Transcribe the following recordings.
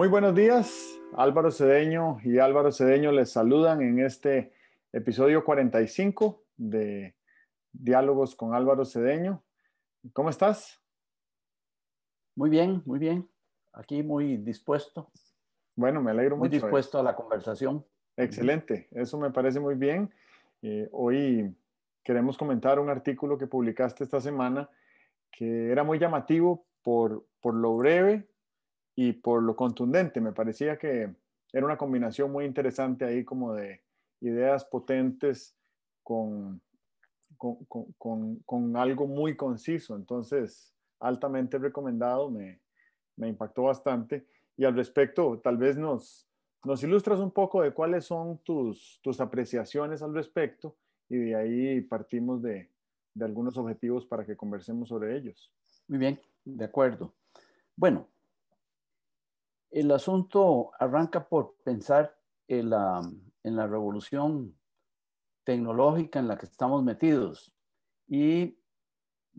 Muy buenos días, Álvaro Cedeño y Álvaro Cedeño les saludan en este episodio 45 de Diálogos con Álvaro Cedeño. ¿Cómo estás? Muy bien, muy bien. Aquí muy dispuesto. Bueno, me alegro muy mucho. Muy dispuesto a la conversación. Excelente, eso me parece muy bien. Eh, hoy queremos comentar un artículo que publicaste esta semana que era muy llamativo por, por lo breve y por lo contundente. Me parecía que era una combinación muy interesante ahí como de ideas potentes con, con, algo muy conciso. Entonces, altamente recomendado, me, me, impactó bastante. Y al respecto, tal vez nos, nos ilustras un poco de cuáles son tus, tus apreciaciones al respecto y de ahí partimos de, de algunos objetivos para que conversemos sobre ellos. Muy bien, de acuerdo. Bueno, el asunto arranca por pensar en la, revolución tecnológica en la que estamos metidos y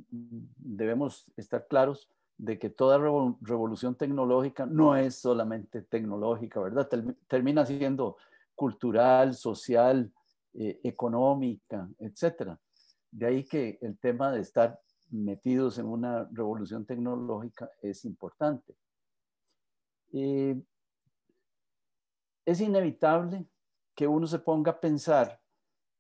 debemos estar claros de que toda revolución tecnológica no es solamente tecnológica, ¿verdad? Termina siendo cultural, social, eh, económica, etc. De ahí que el tema de estar metidos en una revolución tecnológica es importante. Eh, es inevitable que uno se ponga a pensar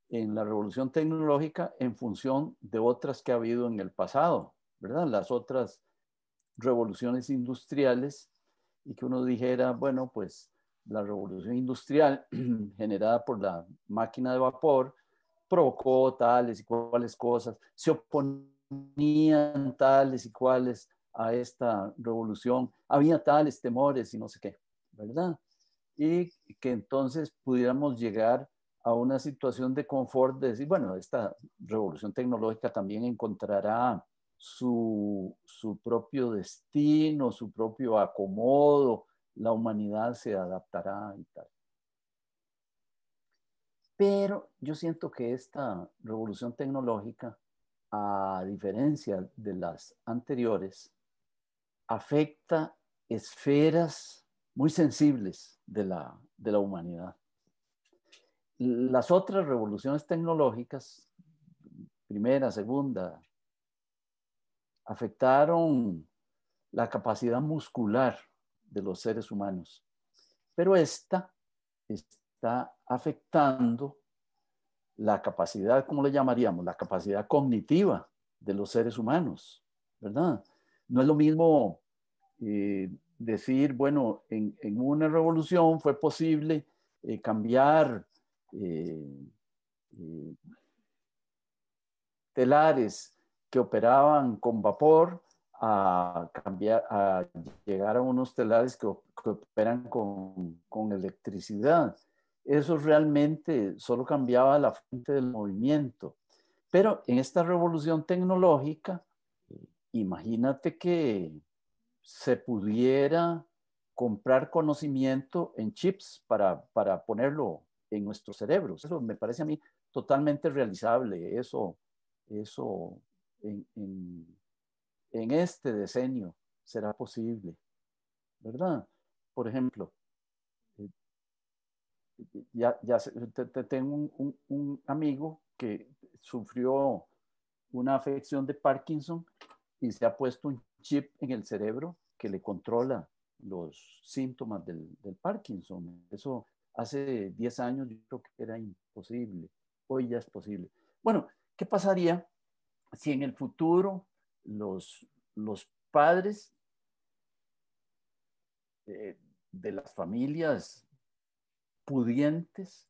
en la revolución tecnológica en función de otras que ha habido en el pasado, ¿verdad? Las otras revoluciones industriales y que uno dijera, bueno, pues la revolución industrial generada por la máquina de vapor provocó tales y cuales cosas, se oponían tales y cuales a esta revolución, había tales temores y no sé qué, ¿verdad? Y que entonces pudiéramos llegar a una situación de confort de decir, bueno, esta revolución tecnológica también encontrará su, propio destino, su propio acomodo, la humanidad se adaptará y tal. Pero yo siento que esta revolución tecnológica, a diferencia de las anteriores, afecta esferas muy sensibles de la, humanidad. Las otras revoluciones tecnológicas, primera, segunda, afectaron la capacidad muscular de los seres humanos, pero esta está afectando la capacidad, ¿cómo le llamaríamos? La capacidad cognitiva de los seres humanos, ¿verdad? No es lo mismo eh, decir, bueno, en, una revolución fue posible eh, cambiar eh, telares que operaban con vapor a, cambiar, a llegar a unos telares que, operan con electricidad eso realmente solo cambiaba la fuente del movimiento. Pero en esta revolución tecnológica, imagínate que se pudiera comprar conocimiento en chips para, ponerlo en nuestros cerebros. Eso me parece a mí totalmente realizable, eso, eso en, este decenio será posible, ¿verdad? Por ejemplo, ya, tengo un, amigo que sufrió una afección de Parkinson y se ha puesto un chip en el cerebro que le controla los síntomas del, Parkinson. Eso hace 10 años yo creo que era imposible, hoy ya es posible. Bueno, ¿qué pasaría si en el futuro los, los padres eh, de las familias pudientes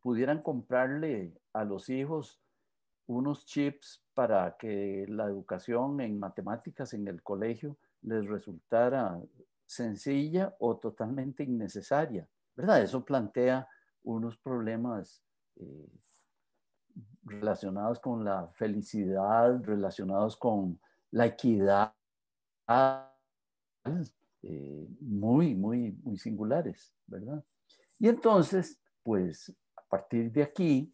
pudieran comprarle a los hijos unos chips para que la educación en matemáticas en el colegio les resultara sencilla o totalmente innecesaria, ¿verdad? Eso plantea unos problemas eh, relacionados con la felicidad, relacionados con la equidad, eh, muy, muy, muy singulares, ¿verdad? Y entonces, pues a partir de aquí,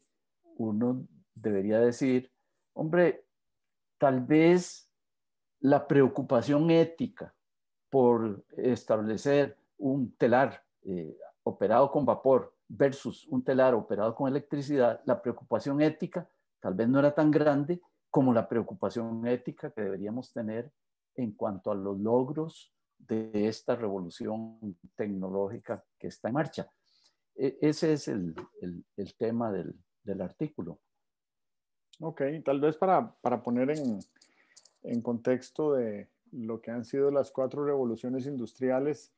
uno debería decir, hombre, tal vez la preocupación ética por establecer un telar eh, operado con vapor versus un telar operado con electricidad, la preocupación ética tal vez no era tan grande como la preocupación ética que deberíamos tener en cuanto a los logros de esta revolución tecnológica que está en marcha. E, ese es el, tema del, artículo. Ok, tal vez para poner en, en contexto de lo que han sido las cuatro revoluciones industriales.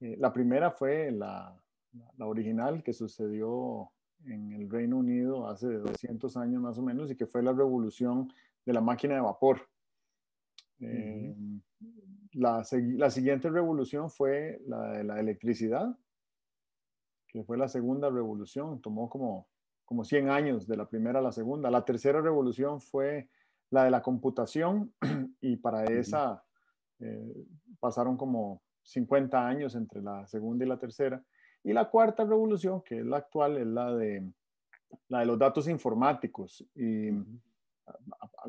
Eh, la primera fue la, original que sucedió en el Reino Unido hace 200 años más o menos y que fue la revolución de la máquina de vapor. Eh, la, siguiente revolución fue la de la electricidad, que fue la segunda revolución, tomó como, como 100 años de la primera a la segunda. La tercera revolución fue la de la computación y para esa eh, pasaron como 50 años entre la segunda y la tercera. Y la cuarta revolución, que es la actual, es la de, la de los datos informáticos. Y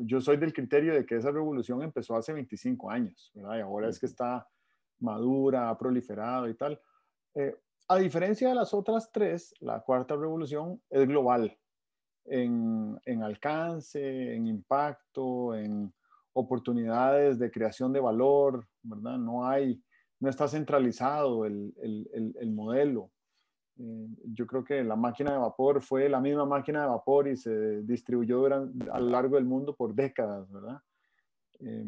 yo soy del criterio de que esa revolución empezó hace 25 años, ¿verdad? Y ahora es que está madura, ha proliferado y tal. Eh, a diferencia de las otras tres, la cuarta revolución es global, en, alcance, en impacto, en oportunidades de creación de valor, ¿verdad? No hay, no está centralizado el, el, modelo. Eh, yo creo que la máquina de vapor fue la misma máquina de vapor y se distribuyó a lo largo del mundo por décadas, ¿verdad? Eh,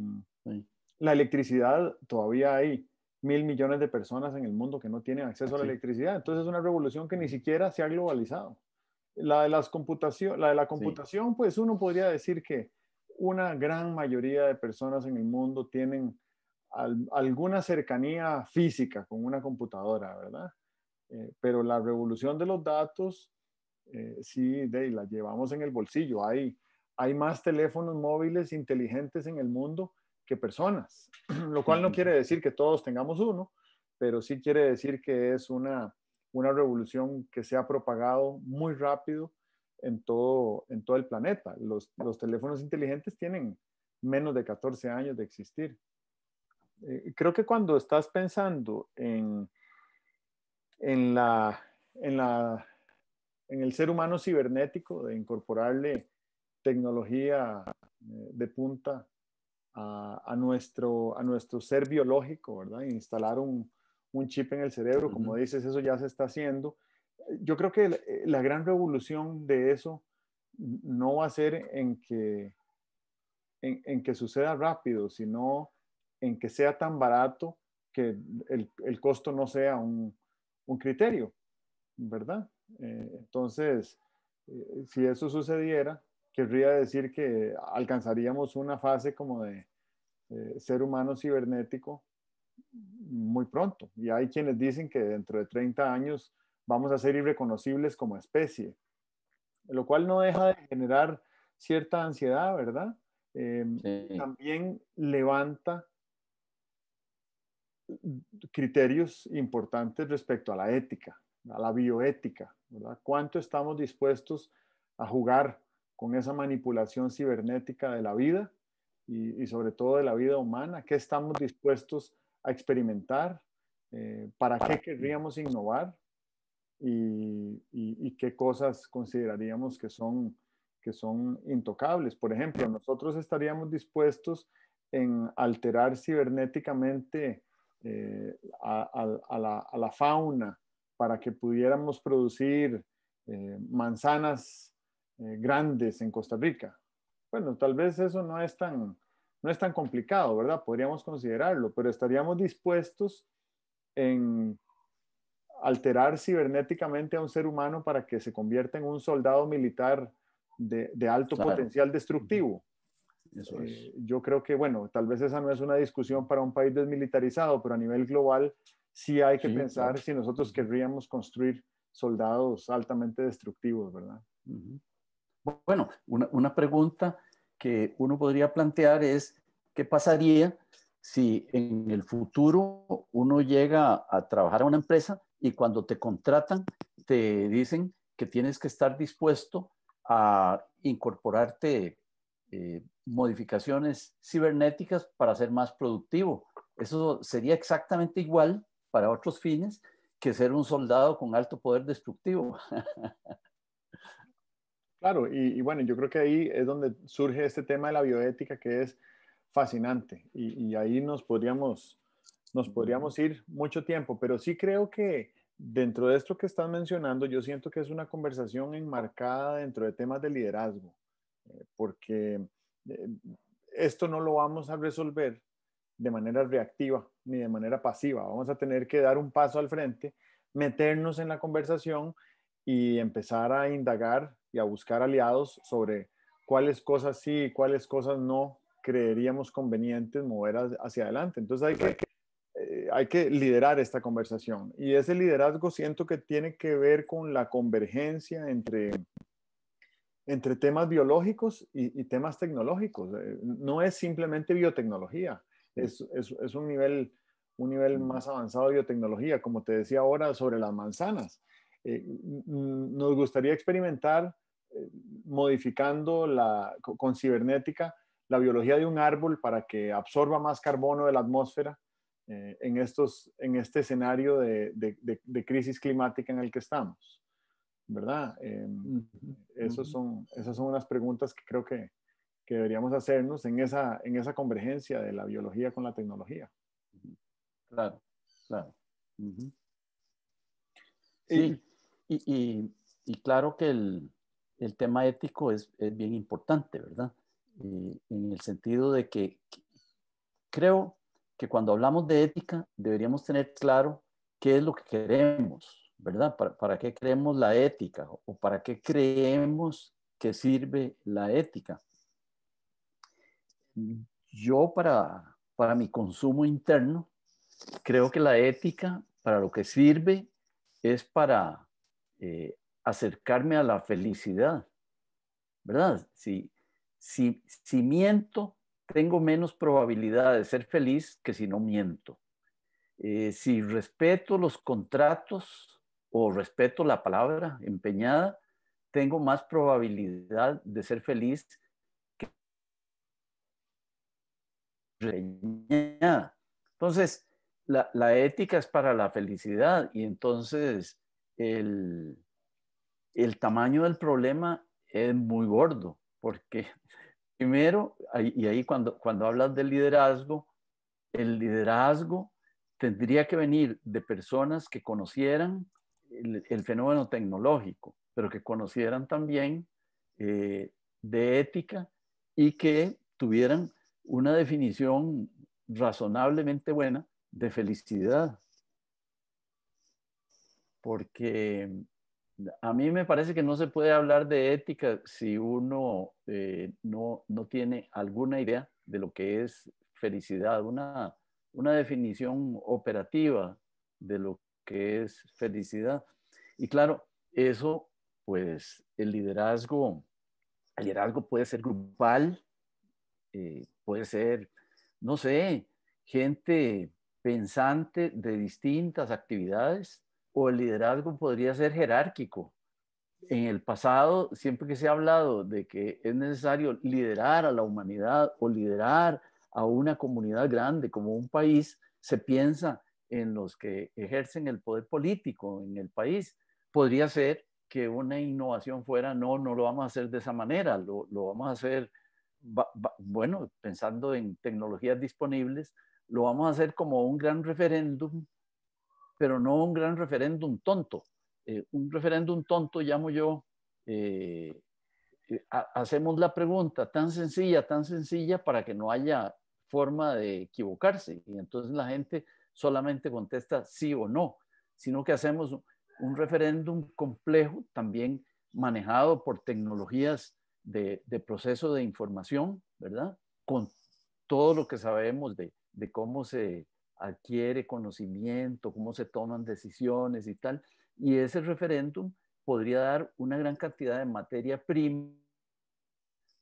la electricidad, todavía hay mil millones de personas en el mundo que no tienen acceso a la electricidad. Entonces es una revolución que ni siquiera se ha globalizado. La de, las computación, la de la computación, pues uno podría decir que una gran mayoría de personas en el mundo tienen alguna cercanía física con una computadora, ¿verdad? Eh, pero la revolución de los datos, eh, sí, de, la llevamos en el bolsillo. Hay, hay más teléfonos móviles inteligentes en el mundo que personas, lo cual no quiere decir que todos tengamos uno, pero sí quiere decir que es una una revolución que se ha propagado muy rápido en todo, en todo el planeta. Los, teléfonos inteligentes tienen menos de 14 años de existir. Eh, creo que cuando estás pensando en, en, la, en, la, en el ser humano cibernético, de incorporarle tecnología eh, de punta a, nuestro, a nuestro ser biológico, ¿verdad? Instalar un, un chip en el cerebro, como dices, eso ya se está haciendo. Yo creo que eh, la, gran revolución de eso no va a ser en que, en, que suceda rápido, sino en que sea tan barato que el, costo no sea un, criterio, ¿verdad? Eh, entonces, eh, si eso sucediera, querría decir que alcanzaríamos una fase como de ser humano cibernético muy pronto. Y hay quienes dicen que dentro de 30 años vamos a ser irreconocibles como especie, lo cual no deja de generar cierta ansiedad, ¿verdad? Em, también levanta criterios importantes respecto a la ética, a la bioética, ¿verdad? ¿Cuánto estamos dispuestos a jugar con esa manipulación cibernética de la vida y, y sobre todo de la vida humana? ¿Qué estamos dispuestos a experimentar, eh, para qué querríamos innovar y, qué cosas consideraríamos que son, que son intocables. Por ejemplo, nosotros estaríamos dispuestos en alterar cibernéticamente eh, a, la, fauna para que pudiéramos producir eh, manzanas grandes en Costa Rica. Bueno, tal vez eso no es tan, no es tan complicado, ¿verdad? Podríamos considerarlo, pero estaríamos dispuestos en alterar cibernéticamente a un ser humano para que se convierta en un soldado militar de, alto potencial destructivo. Eh, yo creo que, bueno, tal vez esa no es una discusión para un país desmilitarizado, pero a nivel global sí hay que pensar si nosotros querríamos construir soldados altamente destructivos, ¿verdad? Bueno, una pregunta que uno podría plantear es qué pasaría si en el futuro uno llega a trabajar a una empresa y cuando te contratan te dicen que tienes que estar dispuesto a incorporarte eh, modificaciones cibernéticas para ser más productivo. Eso sería exactamente igual para otros fines que ser un soldado con alto poder destructivo. Claro, y, bueno, yo creo que ahí es donde surge este tema de la bioética que es fascinante y, ahí nos podríamos, nos podríamos ir mucho tiempo, pero sí creo que dentro de esto que estás mencionando, yo siento que es una conversación enmarcada dentro de temas de liderazgo, eh, porque eh, esto no lo vamos a resolver de manera reactiva ni de manera pasiva. Vamos a tener que dar un paso al frente, meternos en la conversación y empezar a indagar y a buscar aliados sobre cuáles cosas sí y cuáles cosas no creeríamos convenientes mover hacia adelante. Entonces hay que, eh, hay que liderar esta conversación y ese liderazgo siento que tiene que ver con la convergencia entre, entre temas biológicos y, temas tecnológicos. Eh, no es simplemente biotecnología, es, un nivel un nivel mm. más avanzado de biotecnología, como te decía ahora sobre las manzanas. Eh, nos gustaría experimentar eh, modificando la, con cibernética la biología de un árbol para que absorba más carbono de la atmósfera eh, en, estos, en este escenario de, crisis climática en el que estamos. ¿Verdad? esos son, esas son unas preguntas que creo que, que deberíamos hacernos en esa, en esa convergencia de la biología con la tecnología. Claro, claro. sí. Y, claro que el, tema ético es, bien importante, ¿verdad? Eh, en el sentido de que creo que cuando hablamos de ética deberíamos tener claro qué es lo que queremos, ¿verdad? ¿Para, qué creemos la ética o para qué creemos que sirve la ética? Yo para, para mi consumo interno, creo que la ética para lo que sirve es para, eh, acercarme a la felicidad, ¿verdad? Si, si, miento, tengo menos probabilidad de ser feliz que si no miento. Eh, si respeto los contratos o respeto la palabra empeñada, tengo más probabilidad de ser feliz que empeñada. Entonces, la, la ética es para la felicidad y entonces el, tamaño del problema es muy gordo, porque primero, y ahí cuando, cuando hablas del liderazgo, el liderazgo tendría que venir de personas que conocieran el, fenómeno tecnológico, pero que conocieran también eh, de ética y que tuvieran una definición razonablemente buena de felicidad porque mm, a mí me parece que no se puede hablar de ética si uno eh, no, tiene alguna idea de lo que es felicidad, una, definición operativa de lo que es felicidad. Y claro, eso, pues el liderazgo, el liderazgo puede ser grupal, eh, puede ser, no sé, gente pensante de distintas actividades o el liderazgo podría ser jerárquico. En el pasado, siempre que se ha hablado de que es necesario liderar a la humanidad o liderar a una comunidad grande como un país, se piensa en los que ejercen el poder político en el país. Podría ser que una innovación fuera, no, no lo vamos a hacer de esa manera, lo, vamos a hacer, bueno, pensando en tecnologías disponibles, lo vamos a hacer como un gran referéndum pero no un gran referéndum tonto. Eh, un referéndum tonto, llamo yo, eh, eh, hacemos la pregunta tan sencilla, tan sencilla para que no haya forma de equivocarse. Y entonces la gente solamente contesta sí o no, sino que hacemos un referéndum complejo, también manejado por tecnologías de, proceso de información, ¿verdad? Con todo lo que sabemos de cómo se adquiere conocimiento, cómo se toman decisiones y tal. Y ese referéndum podría dar una gran cantidad de materia prima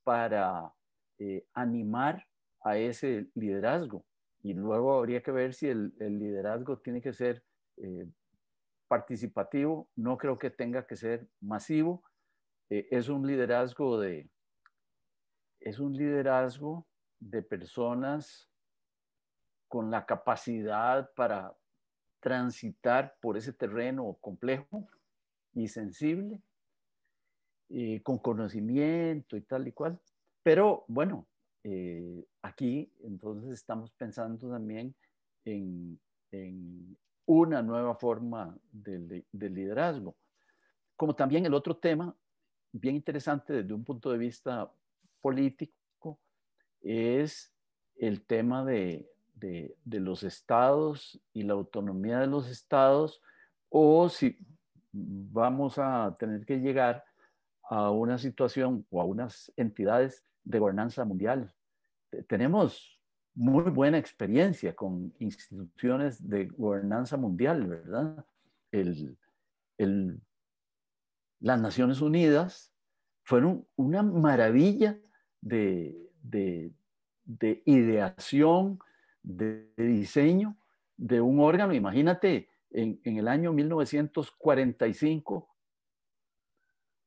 para eh, animar a ese liderazgo. Y luego habría que ver si el, liderazgo tiene que ser eh, participativo, no creo que tenga que ser masivo. Eh, es un liderazgo de, es un liderazgo de personas con la capacidad para transitar por ese terreno complejo y sensible, con conocimiento y tal y cual. Pero bueno, eh, aquí entonces estamos pensando también en, una nueva forma de, de, liderazgo. Como también el otro tema, bien interesante desde un punto de vista político, es el tema de, de, los estados y la autonomía de los estados, o si vamos a tener que llegar a una situación o a unas entidades de gobernanza mundial. Tenemos muy buena experiencia con instituciones de gobernanza mundial, ¿verdad? las Naciones Unidas fueron una maravilla de, de, de ideación de diseño de un órgano. Imagínate, en, el año 1945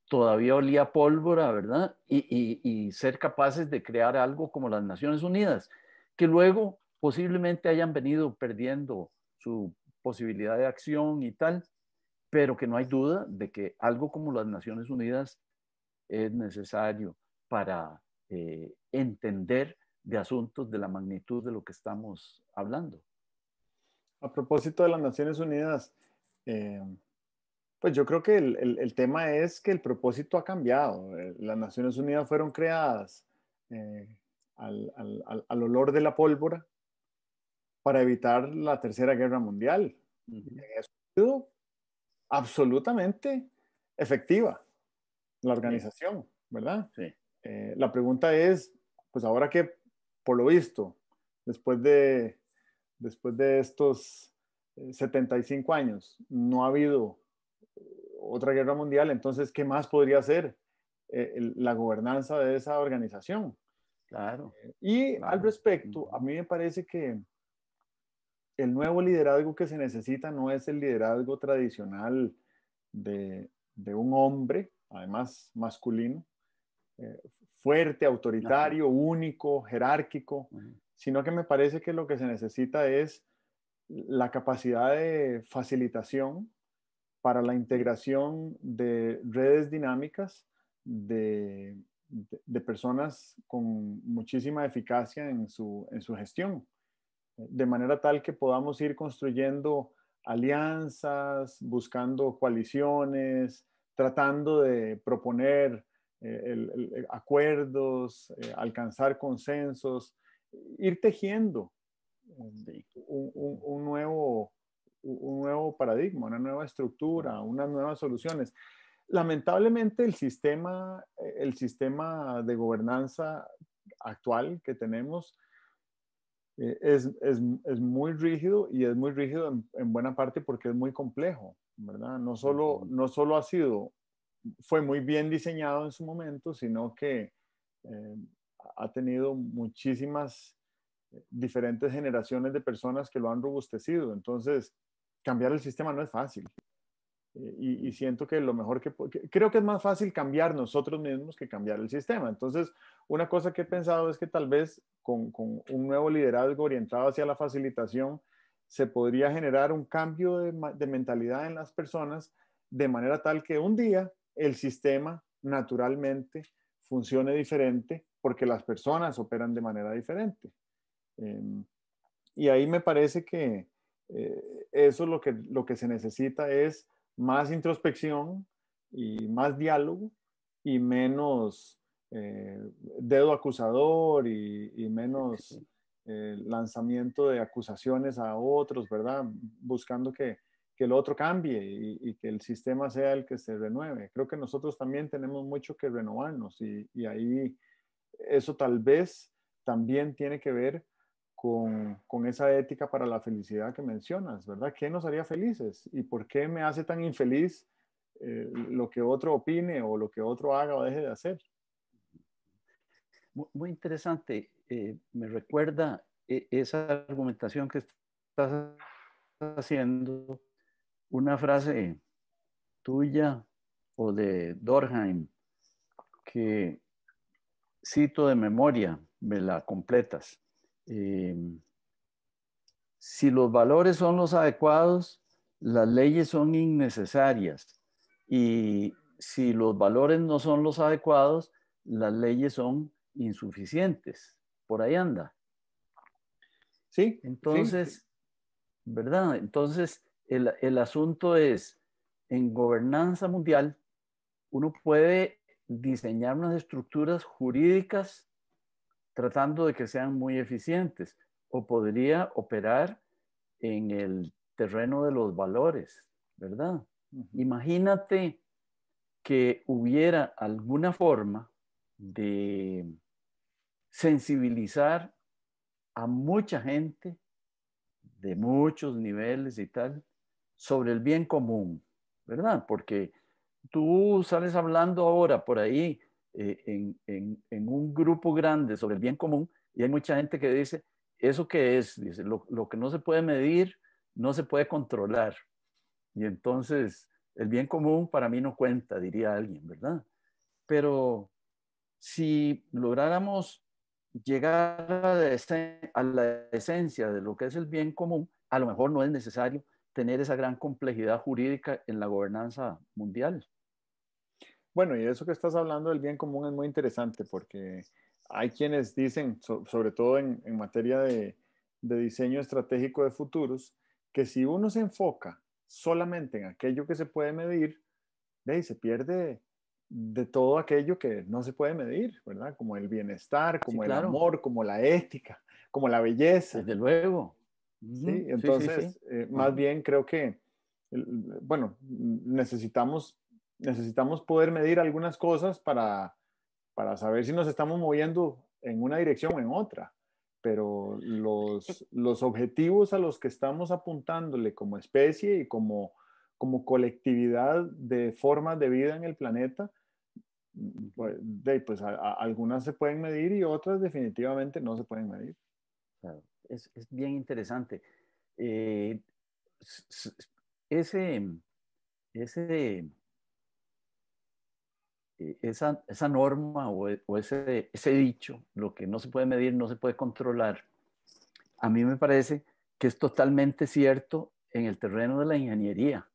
todavía olía pólvora, ¿verdad? Y, ser capaces de crear algo como las Naciones Unidas, que luego posiblemente hayan venido perdiendo su posibilidad de acción y tal, pero que no hay duda de que algo como las Naciones Unidas es necesario para eh, entender de asuntos de la magnitud de lo que estamos hablando. A propósito de las Naciones Unidas, eh, pues yo creo que el, el, tema es que el propósito ha cambiado. Eh, las Naciones Unidas fueron creadas eh, al, al, al, olor de la pólvora para evitar la Tercera Guerra Mundial. ha sido absolutamente efectiva la organización, ¿verdad? Sí. la pregunta es, pues ahora que por lo visto, después de, después de estos 75 eh, años, no ha habido eh, otra guerra mundial, entonces, ¿qué más podría ser eh, la gobernanza de esa organización? Y al respecto, a mí me parece que el nuevo liderazgo que se necesita no es el liderazgo tradicional de un hombre, además masculino, eh, fuerte, autoritario, único, jerárquico, sino que me parece que lo que se necesita es la capacidad de facilitación para la integración de redes dinámicas de, personas con muchísima eficacia en su, en su gestión, de manera tal que podamos ir construyendo alianzas, buscando coaliciones, tratando de proponer eh, el, eh, acuerdos, eh, alcanzar consensos, ir tejiendo un, nuevo, un nuevo paradigma, una nueva estructura, unas nuevas soluciones. Lamentablemente el sistema, el sistema de gobernanza actual que tenemos es, muy rígido y es muy rígido en, buena parte porque es muy complejo, ¿verdad? No solo, no solo ha sido fue muy bien diseñado en su momento, sino que eh, ha tenido muchísimas eh, diferentes generaciones de personas que lo han robustecido. Entonces, cambiar el sistema no es fácil. Eh, y, siento que lo mejor que, creo que es más fácil cambiar nosotros mismos que cambiar el sistema. Entonces, una cosa que he pensado es que tal vez con, un nuevo liderazgo orientado hacia la facilitación, se podría generar un cambio de mentalidad en las personas de manera tal que un día el sistema naturalmente funcione diferente porque las personas operan de manera diferente. Em, y ahí me parece que eh, eso lo que, lo que se necesita es más introspección y más diálogo y menos eh, dedo acusador y, y menos eh, lanzamiento de acusaciones a otros, ¿verdad? Buscando que, que otro cambie y, que el sistema sea el que se renueve. Creo que nosotros también tenemos mucho que renovarnos y, ahí eso tal vez también tiene que ver con, esa ética para la felicidad que mencionas, ¿verdad? ¿Qué nos haría felices? ¿Y por qué me hace tan infeliz eh, lo que otro opine o lo que otro haga o deje de hacer? Muy, interesante. Eh, me recuerda eh, esa argumentación que estás haciendo una frase tuya o de Dorheim que cito de memoria, me la completas. Eh, si los valores son los adecuados, las leyes son innecesarias y si los valores no son los adecuados, las leyes son insuficientes. Por ahí anda. Sí. Entonces, ¿verdad? Entonces, el, asunto es, en gobernanza mundial, uno puede diseñar unas estructuras jurídicas tratando de que sean muy eficientes o podría operar en el terreno de los valores, ¿verdad? Imagínate que hubiera alguna forma de sensibilizar a mucha gente de muchos niveles y tal sobre el bien común, ¿verdad? Porque tú sales hablando ahora por ahí eh, en, un grupo grande sobre el bien común y hay mucha gente que dice, ¿eso qué es? Dice, lo, lo que no se puede medir, no se puede controlar. Y entonces, el bien común para mí no cuenta, diría alguien, ¿verdad? Pero si lográramos llegar a, la esencia de lo que es el bien común, a lo mejor no es necesario tener esa gran complejidad jurídica en la gobernanza mundial. Bueno, y eso que estás hablando del bien común es muy interesante porque hay quienes dicen, sobre todo en, materia de, diseño estratégico de futuros, que si uno se enfoca solamente en aquello que se puede medir, se pierde de todo aquello que no se puede medir, ¿verdad? Como el bienestar, como el amor, como la ética, como la belleza. Desde luego. Sí, entonces, eh, más bien creo que, bueno, necesitamos, necesitamos poder medir algunas cosas para, para saber si nos estamos moviendo en una dirección o en otra, pero los, los objetivos a los que estamos apuntándole como especie y como, como colectividad de formas de vida en el planeta, pues, pues algunas se pueden medir y otras definitivamente no se pueden medir es, bien interesante. Eh, ese, ese, e, esa, norma e, o, ese, ese, dicho, lo que no se puede medir, no se puede controlar, a mí me parece que es totalmente cierto en el terreno de la ingeniería.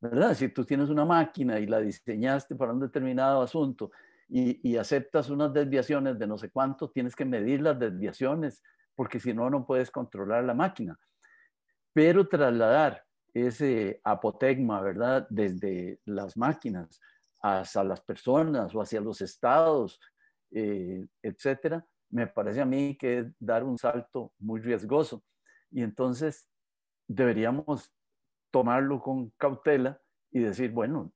¿Verdad? Si tú tienes una máquina y la diseñaste para un determinado asunto y, y aceptas unas desviaciones de no sé cuánto, tienes que medir las desviaciones porque si no, no puedes controlar la máquina. Pero trasladar ese apotegma, ¿verdad? Desde las máquinas hasta las personas o hacia los estados, eh, etcétera, me parece a mí que es dar un salto muy riesgoso. Y entonces deberíamos tomarlo con cautela y decir, bueno,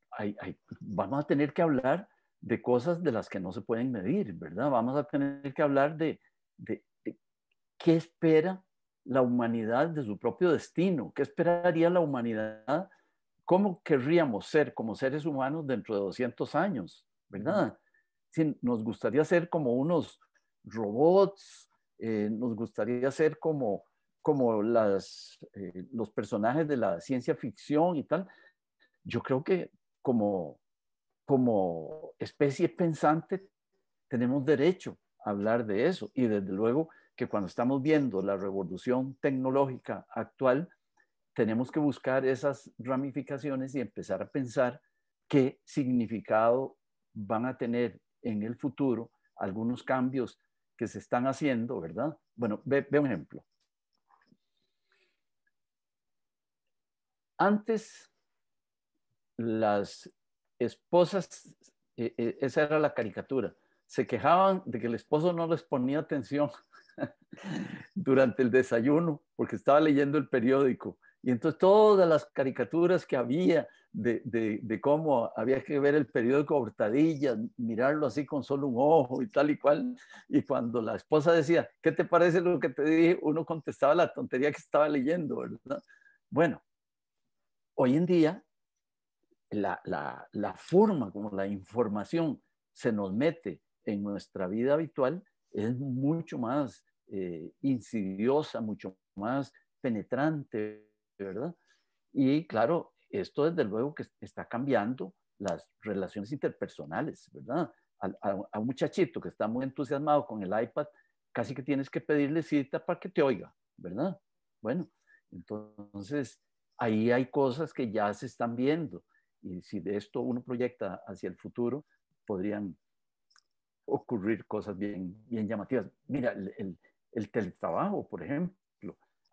vamos a tener que hablar de cosas de las que no se pueden medir, ¿verdad? Vamos a tener que hablar de, de ¿qué espera la humanidad de su propio destino? ¿Qué esperaría la humanidad? ¿Cómo querríamos ser como seres humanos dentro de 200 años? ¿Verdad? Si nos gustaría ser como unos robots, eh, nos gustaría ser como, como las, eh, los personajes de la ciencia ficción y tal. Yo creo que como, como especie pensante tenemos derecho a hablar de eso y desde luego que cuando estamos viendo la revolución tecnológica actual, tenemos que buscar esas ramificaciones y empezar a pensar qué significado van a tener en el futuro algunos cambios que se están haciendo, ¿verdad? Bueno, ve, un ejemplo. Antes, las esposas, eh, eh, esa era la caricatura, se quejaban de que el esposo no les ponía atención durante el desayuno porque estaba leyendo el periódico. Y entonces todas las caricaturas que había de, cómo había que ver el periódico a Hurtadilla, mirarlo así con solo un ojo y tal y cual. Y cuando la esposa decía, ¿qué te parece lo que te dije? Uno contestaba la tontería que estaba leyendo, ¿verdad? Bueno, hoy en día la, la forma como la información se nos mete en nuestra vida habitual es mucho más eh, insidiosa, mucho más penetrante, ¿verdad? Y claro, esto desde luego que está cambiando las relaciones interpersonales, ¿verdad? a, un muchachito que está muy entusiasmado con el iPad, casi que tienes que pedirle cita para que te oiga, ¿verdad? Bueno, entonces ahí hay cosas que ya se están viendo y si de esto uno proyecta hacia el futuro, podrían ocurrir cosas bien, bien llamativas. Mira, el, el, teletrabajo, por ejemplo,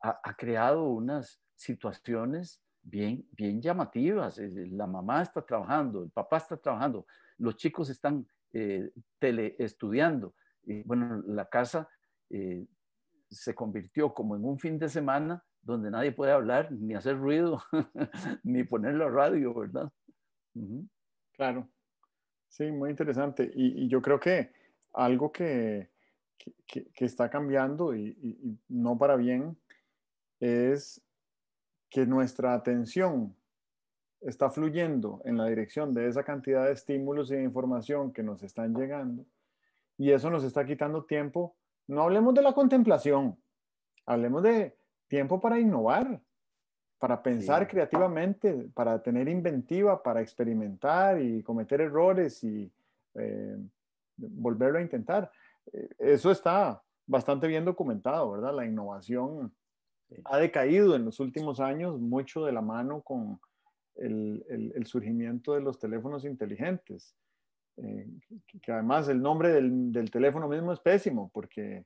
ha, ha, creado unas situaciones bien, bien llamativas. La mamá está trabajando, el papá está trabajando, los chicos están eh, teleestudiando. Y, bueno, la casa eh, se convirtió como en un fin de semana donde nadie puede hablar, ni hacer ruido, ni poner la radio, ¿verdad? Claro. Sí, muy interesante. Y, yo creo que algo que, está cambiando y, y no para bien es que nuestra atención está fluyendo en la dirección de esa cantidad de estímulos y de información que nos están llegando y eso nos está quitando tiempo. No hablemos de la contemplación, hablemos de tiempo para innovar, para pensar creativamente, para tener inventiva, para experimentar y cometer errores y eh, volverlo a intentar. Eh, eso está bastante bien documentado, ¿verdad? La innovación ha decaído en los últimos años mucho de la mano con el, surgimiento de los teléfonos inteligentes, eh, que además el nombre del, teléfono mismo es pésimo, porque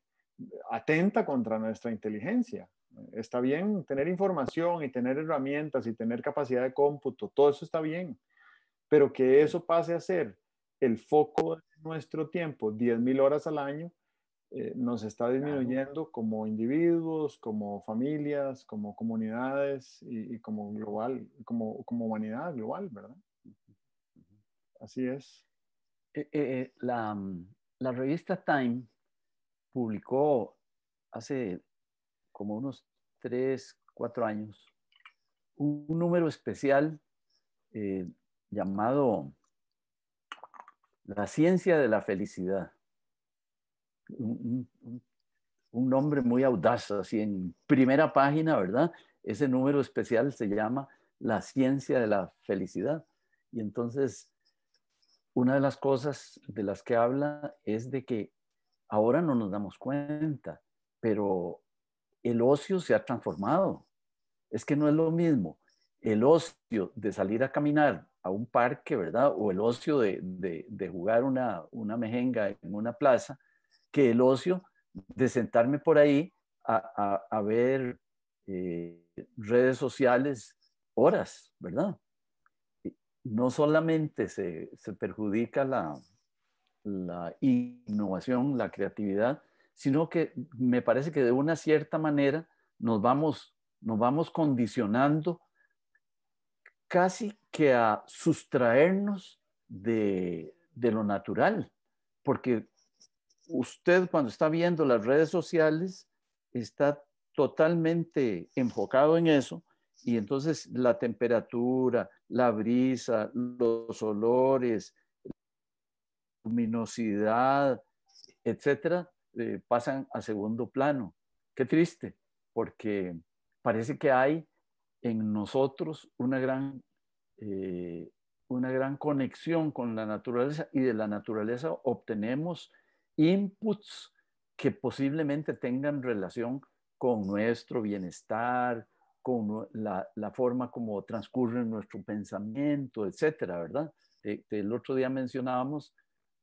atenta contra nuestra inteligencia. Está bien tener información y tener herramientas y tener capacidad de cómputo, todo eso está bien, pero que eso pase a ser el foco de nuestro tiempo, 10.000 horas al año, eh, nos está disminuyendo como individuos, como familias, como comunidades y, como global, como, humanidad global, ¿verdad? Así es. Eh, eh, la, mm, la revista Time publicó hace como unos tres, cuatro años un, número especial eh, llamado La ciencia de la felicidad. un nombre muy audaz, así en primera página, ¿verdad? Ese número especial se llama La ciencia de la felicidad. Y entonces, una de las cosas de las que habla es de que Ahora no nos damos cuenta, pero el ocio se ha transformado. Es que no es lo mismo el ocio de salir a caminar a un parque, ¿verdad? O el ocio de, jugar una, mejenga en una plaza, que el ocio de sentarme por ahí a, ver eh, redes sociales horas, ¿verdad? No solamente se perjudica la, la innovación, la creatividad, sino que me parece que de una cierta manera nos vamos, nos vamos condicionando casi que a sustraernos de, de lo natural, porque usted cuando está viendo las redes sociales está totalmente enfocado en eso y entonces la temperatura, la brisa, los olores, luminosidad, etcétera, eh, pasan a segundo plano. Qué triste, porque parece que hay en nosotros una gran, eh, una gran conexión con la naturaleza y de la naturaleza obtenemos inputs que posiblemente tengan relación con nuestro bienestar, con la, forma como transcurre nuestro pensamiento, etcétera, ¿verdad? Eh, el otro día mencionábamos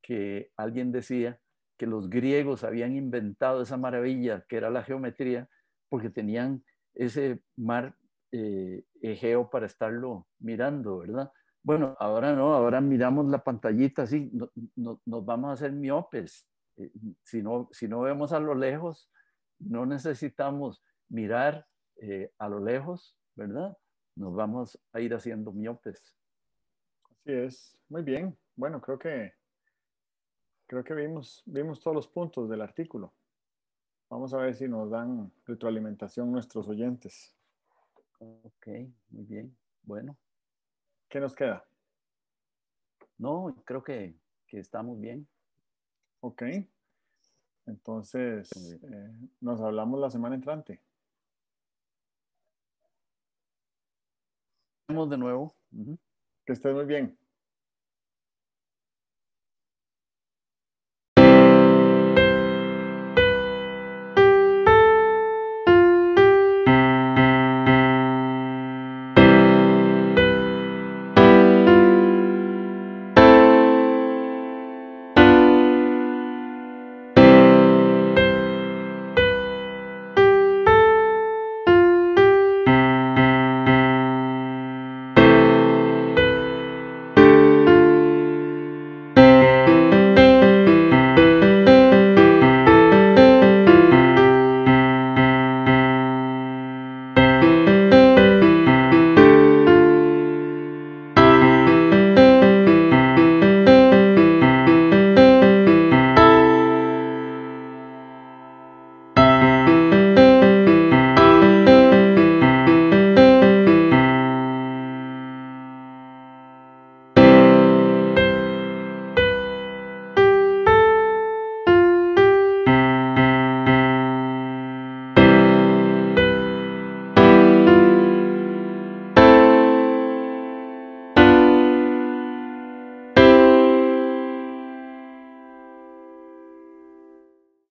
que alguien decía que los griegos habían inventado esa maravilla que era la geometría porque tenían ese mar eh, Egeo para estarlo mirando, ¿verdad? Bueno, ahora no, ahora miramos la pantallita así, no, nos vamos a hacer miopes. Eh, si, no, si no vemos a lo lejos, no necesitamos mirar eh, a lo lejos, ¿verdad? Nos vamos a ir haciendo miopes. Así es, muy bien. Bueno, creo que creo que vimos, vimos todos los puntos del artículo. Vamos a ver si nos dan retroalimentación nuestros oyentes. Ok, muy bien. Bueno. ¿Qué nos queda? No, creo que, que estamos bien. Ok. Entonces, eh, nos hablamos la semana entrante. Nos vemos de nuevo. Que estés muy bien.